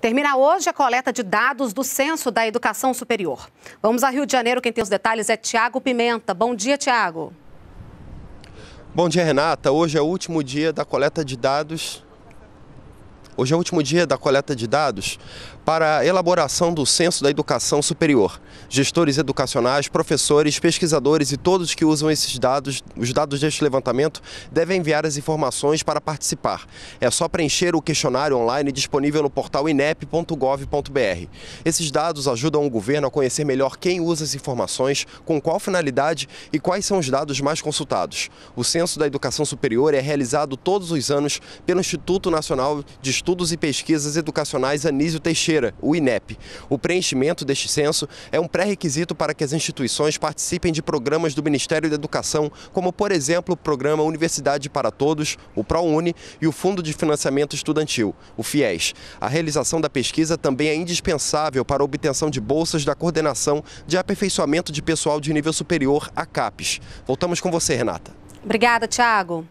Termina hoje a coleta de dados do Censo da Educação Superior. Vamos a Rio de Janeiro, quem tem os detalhes é Tiago Pimenta. Bom dia, Tiago. Bom dia, Renata. Hoje é o último dia da coleta de dados Hoje é o último dia da coleta de dados para a elaboração do Censo da Educação Superior. Gestores educacionais, professores, pesquisadores e todos que usam esses dados, os dados deste levantamento, devem enviar as informações para participar. É só preencher o questionário online disponível no portal inep.gov.br. Esses dados ajudam o governo a conhecer melhor quem usa as informações, com qual finalidade e quais são os dados mais consultados. O Censo da Educação Superior é realizado todos os anos pelo Instituto Nacional de Estudos Estudos e Pesquisas Educacionais Anísio Teixeira, o INEP. O preenchimento deste censo é um pré-requisito para que as instituições participem de programas do Ministério da Educação, como, por exemplo, o programa Universidade para Todos, o ProUni, e o Fundo de Financiamento Estudantil, o FIES. A realização da pesquisa também é indispensável para a obtenção de bolsas da Coordenação de Aperfeiçoamento de Pessoal de Nível Superior, a CAPES. Voltamos com você, Renata. Obrigada, Tiago.